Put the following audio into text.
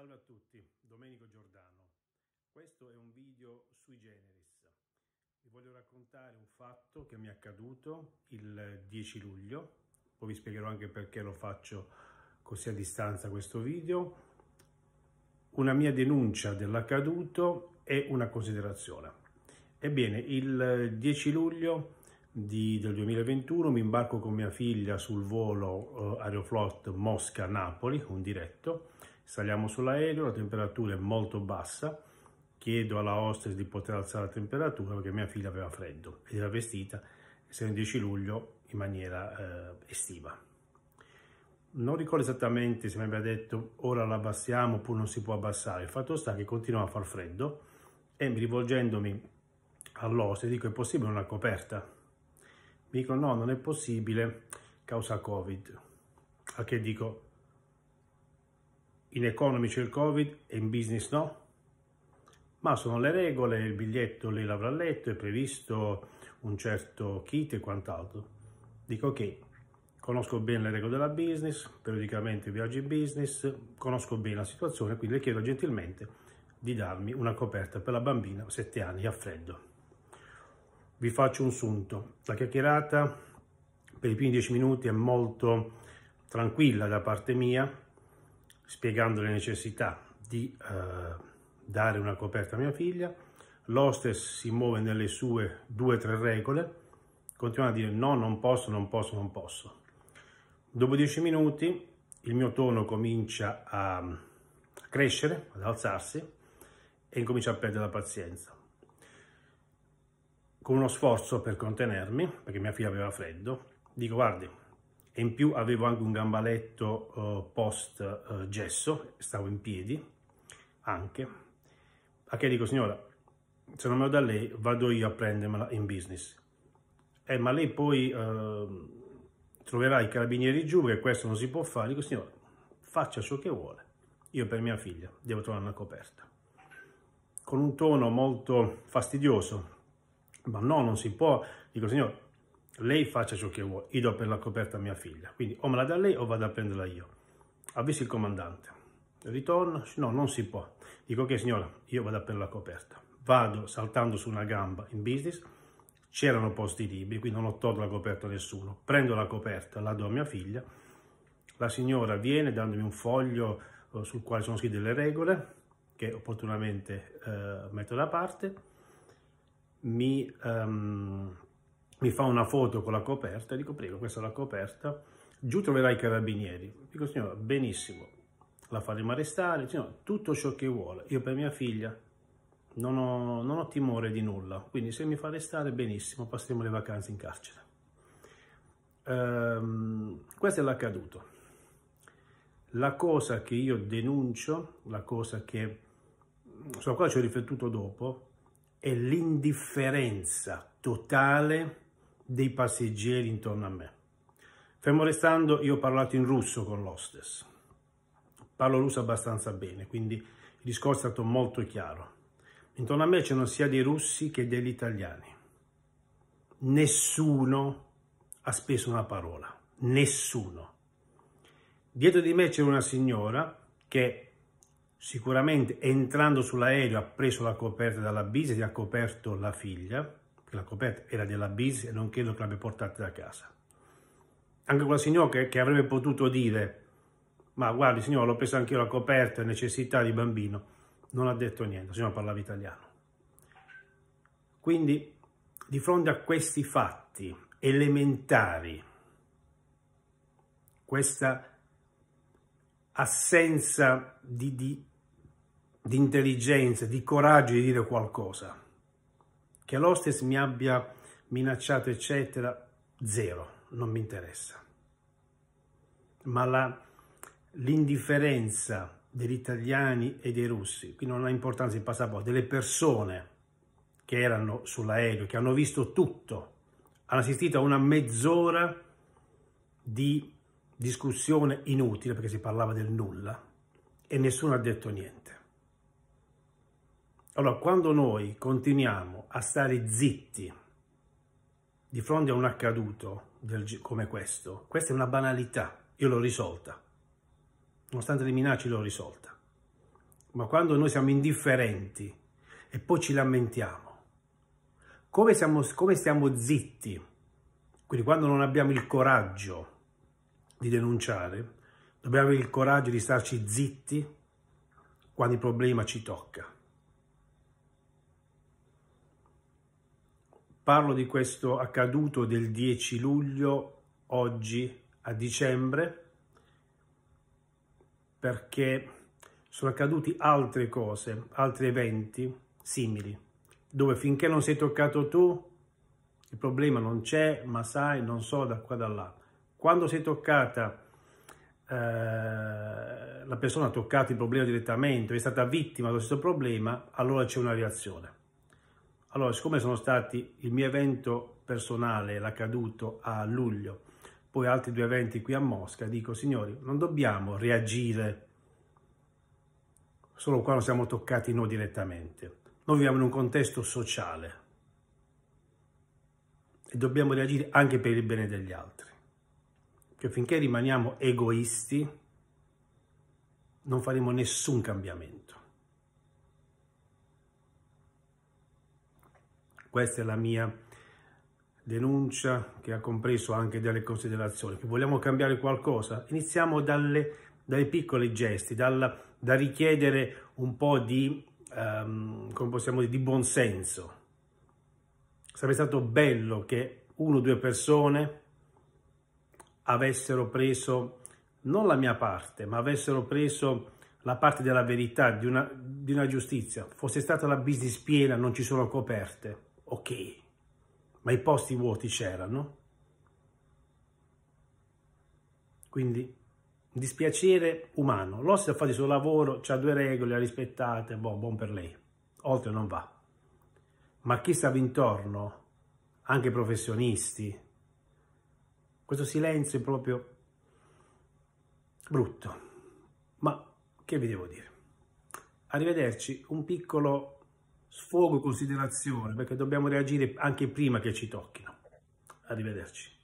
Salve a tutti, Domenico Giordano. Questo è un video sui generis. Vi voglio raccontare un fatto che mi è accaduto il 10 luglio. Poi vi spiegherò anche perché lo faccio così a distanza questo video. Una mia denuncia dell'accaduto e una considerazione. Ebbene, il 10 luglio di, del 2021 mi imbarco con mia figlia sul volo eh, Aeroflot Mosca-Napoli, un diretto, Saliamo sull'aereo, la temperatura è molto bassa, chiedo alla hostess di poter alzare la temperatura perché mia figlia aveva freddo ed era vestita, essendo 10 luglio, in maniera eh, estiva. Non ricordo esattamente se mi abbia detto ora la abbassiamo oppure non si può abbassare, il fatto sta che continua a far freddo e rivolgendomi all'hostess dico è possibile una coperta? Mi dico no, non è possibile causa covid, a che dico in economy c'è il Covid e in business no? Ma sono le regole, il biglietto lei l'avrà letto, è previsto un certo kit e quant'altro. Dico ok, conosco bene le regole della business, periodicamente viaggio in business, conosco bene la situazione, quindi le chiedo gentilmente di darmi una coperta per la bambina, 7 anni, a freddo. Vi faccio un sunto. La chiacchierata per i primi 10 minuti è molto tranquilla da parte mia, spiegando le necessità di eh, dare una coperta a mia figlia, l'hostess si muove nelle sue due o tre regole, continuano a dire no, non posso, non posso, non posso. Dopo dieci minuti il mio tono comincia a crescere, ad alzarsi e incomincia a perdere la pazienza. Con uno sforzo per contenermi, perché mia figlia aveva freddo, dico guardi, e in più avevo anche un gambaletto eh, post eh, gesso, stavo in piedi anche. A che dico signora, se non me lo dà lei vado io a prendermela in business. Eh, ma lei poi ehm, troverà i carabinieri giù e questo non si può fare. Dico signora, faccia ciò che vuole. Io per mia figlia devo trovare una coperta. Con un tono molto fastidioso, ma no, non si può. Dico signora, lei faccia ciò che vuole, io do per la coperta a mia figlia, quindi o me la dà lei o vado a prenderla io. Avvisi il comandante, ritorno, no, non si può. Dico che okay, signora, io vado a prendere la coperta. Vado saltando su una gamba in business, c'erano posti libri, quindi non ho tolto la coperta a nessuno. Prendo la coperta, la do a mia figlia, la signora viene dandomi un foglio eh, sul quale sono scritte le regole, che opportunamente eh, metto da parte, mi... Um, mi fa una foto con la coperta e dico prego questa è la coperta giù troverai i carabinieri dico signora benissimo la faremo arrestare signora, tutto ciò che vuole io per mia figlia non ho, non ho timore di nulla quindi se mi fa arrestare benissimo passeremo le vacanze in carcere ehm, questo è l'accaduto la cosa che io denuncio la cosa che sulla quale ci ho riflettuto dopo è l'indifferenza totale dei passeggeri intorno a me. Fermo restando, io ho parlato in russo con l'hostess. Parlo russo abbastanza bene, quindi il discorso è stato molto chiaro. Intorno a me c'erano sia dei russi che degli italiani. Nessuno ha speso una parola. Nessuno. Dietro di me c'era una signora che sicuramente entrando sull'aereo ha preso la coperta dalla bisa e ha coperto la figlia che la coperta era della Bis e non credo che l'abbia portata da casa. Anche quella signora che, che avrebbe potuto dire ma guardi signora l'ho presa anch'io la coperta, necessità di bambino, non ha detto niente, la signora parlava italiano. Quindi di fronte a questi fatti elementari, questa assenza di, di, di intelligenza, di coraggio di dire qualcosa, che l'hostess mi abbia minacciato, eccetera, zero, non mi interessa. Ma l'indifferenza degli italiani e dei russi, qui non ha importanza il passaporto, delle persone che erano sull'aereo, che hanno visto tutto, hanno assistito a una mezz'ora di discussione inutile perché si parlava del nulla e nessuno ha detto niente. Allora, quando noi continuiamo a stare zitti di fronte a un accaduto del, come questo, questa è una banalità, io l'ho risolta, nonostante le minacce l'ho risolta, ma quando noi siamo indifferenti e poi ci lamentiamo, come, siamo, come stiamo zitti, quindi quando non abbiamo il coraggio di denunciare, dobbiamo avere il coraggio di starci zitti quando il problema ci tocca. Parlo di questo accaduto del 10 luglio, oggi a dicembre, perché sono accaduti altre cose, altri eventi simili, dove finché non sei toccato tu, il problema non c'è, ma sai, non so da qua da là. Quando sei toccata, eh, la persona ha toccato il problema direttamente, è stata vittima dello stesso problema, allora c'è una reazione. Allora, siccome sono stati il mio evento personale, l'accaduto a luglio, poi altri due eventi qui a Mosca, dico signori, non dobbiamo reagire solo quando siamo toccati noi direttamente. Noi viviamo in un contesto sociale e dobbiamo reagire anche per il bene degli altri. Che finché rimaniamo egoisti non faremo nessun cambiamento. Questa è la mia denuncia che ha compreso anche delle considerazioni. vogliamo cambiare qualcosa? Iniziamo dalle, dai piccoli gesti, dal, da richiedere un po' di, um, come possiamo dire, di buonsenso. Sarebbe stato bello che uno o due persone avessero preso non la mia parte, ma avessero preso la parte della verità, di una, di una giustizia. Fosse stata la business piena, non ci sono coperte ok, ma i posti vuoti c'erano. Quindi dispiacere umano. L'ossa ha fatto il suo lavoro, ha due regole, ha rispettate, boh, buon per lei. Oltre non va. Ma chi stava intorno, anche professionisti, questo silenzio è proprio brutto. Ma che vi devo dire? Arrivederci, un piccolo sfogo e considerazione perché dobbiamo reagire anche prima che ci tocchino. Arrivederci.